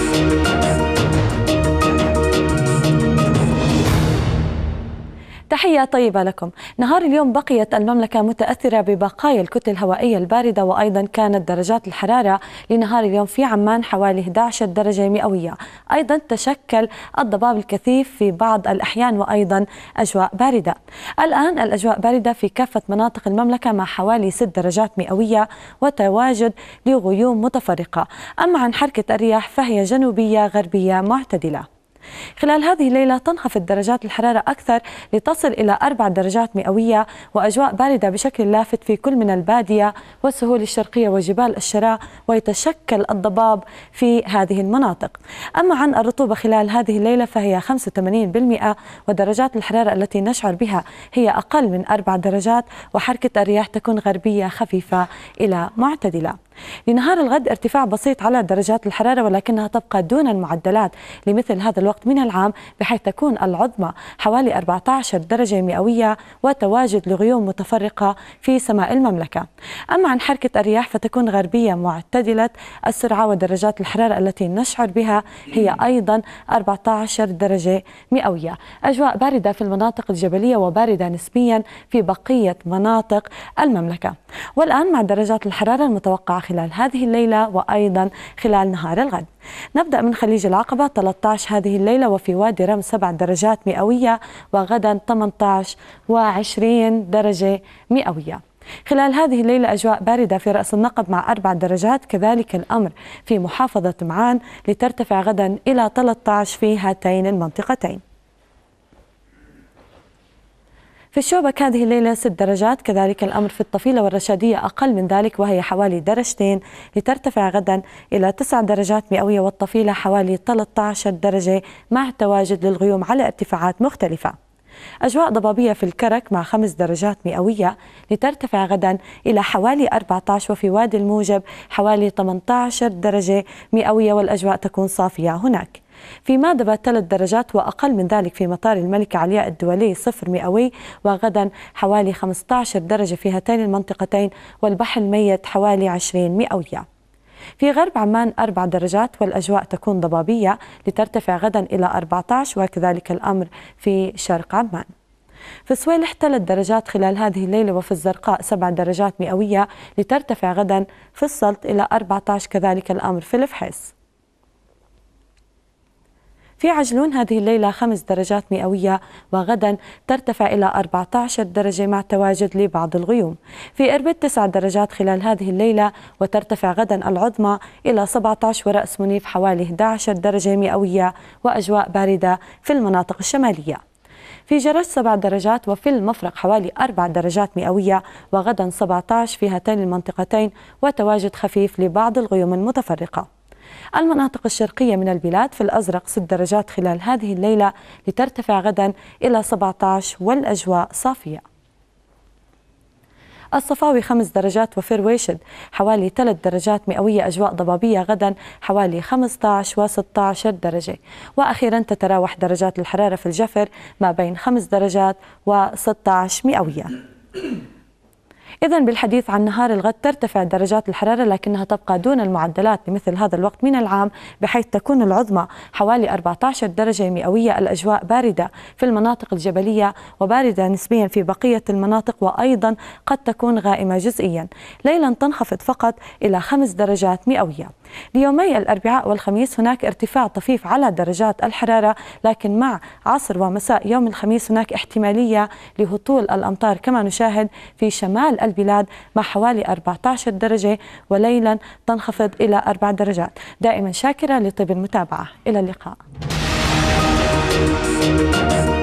Thank you. تحية طيبة لكم نهار اليوم بقيت المملكة متأثرة ببقايا الكتل الهوائية الباردة وأيضا كانت درجات الحرارة لنهار اليوم في عمان حوالي 11 درجة مئوية أيضا تشكل الضباب الكثيف في بعض الأحيان وأيضا أجواء باردة الآن الأجواء باردة في كافة مناطق المملكة مع حوالي 6 درجات مئوية وتواجد لغيوم متفرقة أما عن حركة الرياح فهي جنوبية غربية معتدلة خلال هذه الليلة تنخفض درجات الحرارة أكثر لتصل إلى أربع درجات مئوية وأجواء باردة بشكل لافت في كل من البادية والسهول الشرقية وجبال الشراء ويتشكل الضباب في هذه المناطق أما عن الرطوبة خلال هذه الليلة فهي 85% ودرجات الحرارة التي نشعر بها هي أقل من أربع درجات وحركة الرياح تكون غربية خفيفة إلى معتدلة لنهار الغد ارتفاع بسيط على درجات الحرارة ولكنها تبقى دون المعدلات لمثل هذا الوقت من العام بحيث تكون العظمى حوالي 14 درجة مئوية وتواجد لغيوم متفرقة في سماء المملكة أما عن حركة الرياح فتكون غربية معتدلة السرعة ودرجات الحرارة التي نشعر بها هي أيضا 14 درجة مئوية أجواء باردة في المناطق الجبلية وباردة نسبيا في بقية مناطق المملكة والآن مع درجات الحرارة المتوقعة خلال هذه الليلة وأيضا خلال نهار الغد نبدأ من خليج العقبة 13 هذه الليلة وفي وادي رم 7 درجات مئوية وغدا 18 و20 درجة مئوية خلال هذه الليلة أجواء باردة في رأس النقب مع أربع درجات كذلك الأمر في محافظة معان لترتفع غدا إلى 13 في هاتين المنطقتين في الشوبك هذه الليلة ست درجات كذلك الأمر في الطفيلة والرشادية أقل من ذلك وهي حوالي درجتين لترتفع غدا إلى 9 درجات مئوية والطفيلة حوالي 13 درجة مع تواجد للغيوم على ارتفاعات مختلفة أجواء ضبابية في الكرك مع خمس درجات مئوية لترتفع غدا إلى حوالي 14 وفي وادي الموجب حوالي 18 درجة مئوية والأجواء تكون صافية هناك في مادبة ثلاث درجات وأقل من ذلك في مطار الملكة علياء الدولي صفر مئوي وغدا حوالي 15 درجة في هاتين المنطقتين والبحر الميت حوالي 20 مئوية في غرب عمان أربع درجات والأجواء تكون ضبابية لترتفع غدا إلى 14 وكذلك الأمر في شرق عمان في سويلح ثلاث درجات خلال هذه الليلة وفي الزرقاء سبع درجات مئوية لترتفع غدا في السلط إلى 14 كذلك الأمر في الفحيص في عجلون هذه الليلة خمس درجات مئوية وغدا ترتفع إلى 14 درجة مع تواجد لبعض الغيوم في إربد تسع درجات خلال هذه الليلة وترتفع غدا العظمى إلى 17 ورأس منيف حوالي 11 درجة مئوية وأجواء باردة في المناطق الشمالية في جرش سبع درجات وفي المفرق حوالي أربع درجات مئوية وغدا 17 في هاتين المنطقتين وتواجد خفيف لبعض الغيوم المتفرقة المناطق الشرقية من البلاد في الأزرق 6 درجات خلال هذه الليلة لترتفع غدا إلى 17 والأجواء صافية الصفاوي خمس درجات وفرويشد حوالي ثلاث درجات مئوية أجواء ضبابية غدا حوالي 15 و 16 درجة وأخيرا تتراوح درجات الحرارة في الجفر ما بين خمس درجات و 16 مئوية إذا بالحديث عن نهار الغد ترتفع درجات الحرارة لكنها تبقى دون المعدلات لمثل هذا الوقت من العام بحيث تكون العظمى حوالي 14 درجة مئوية الأجواء باردة في المناطق الجبلية وباردة نسبيا في بقية المناطق وأيضا قد تكون غائمة جزئيا ليلا تنخفض فقط إلى 5 درجات مئوية ليومي الأربعاء والخميس هناك ارتفاع طفيف على درجات الحرارة لكن مع عصر ومساء يوم الخميس هناك احتمالية لهطول الأمطار كما نشاهد في شمال البلاد مع حوالي 14 درجة وليلا تنخفض إلى 4 درجات دائما شاكرة لطيب المتابعة إلى اللقاء